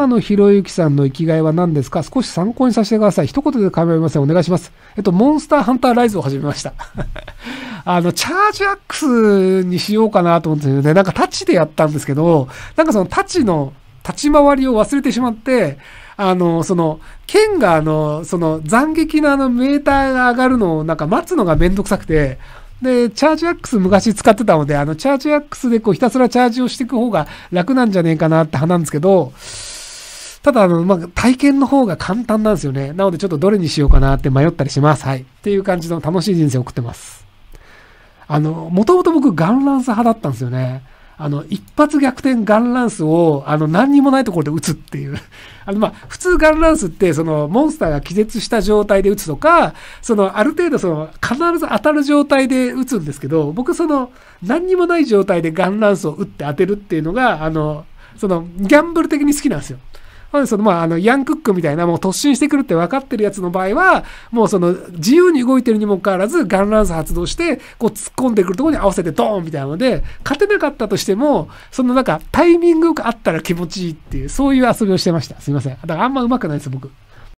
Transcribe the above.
妻のひろゆきさんの生きがいは何ですか少し参考にさせてください。一言で構いません。お願いします。えっと、モンスターハンターライズを始めました。あの、チャージアックスにしようかなと思ってるんでね。なんかタッチでやったんですけど、なんかそのタッチの立ち回りを忘れてしまって、あの、その、剣があの、その斬撃のあのメーターが上がるのをなんか待つのがめんどくさくて、で、チャージアックス昔使ってたので、あの、チャージアックスでこうひたすらチャージをしていく方が楽なんじゃねえかなって派なんですけど、ただ、あの、まあ、体験の方が簡単なんですよね。なので、ちょっとどれにしようかなって迷ったりします。はい。っていう感じの楽しい人生を送ってます。あの、もともと僕、ガンランス派だったんですよね。あの、一発逆転ガンランスを、あの、何にもないところで打つっていう。あの、まあ、普通ガンランスって、その、モンスターが気絶した状態で打つとか、その、ある程度、その、必ず当たる状態で打つんですけど、僕、その、何にもない状態でガンランスを打って当てるっていうのが、あの、その、ギャンブル的に好きなんですよ。なので、その、まあ、あの、ヤンクックみたいな、もう突進してくるって分かってるやつの場合は、もうその、自由に動いてるにもかかわらず、ガンランス発動して、こう、突っ込んでくるところに合わせてドーンみたいなので、勝てなかったとしても、そのなんか、タイミングがあったら気持ちいいっていう、そういう遊びをしてました。すいません。だからあんま上手くないです、僕。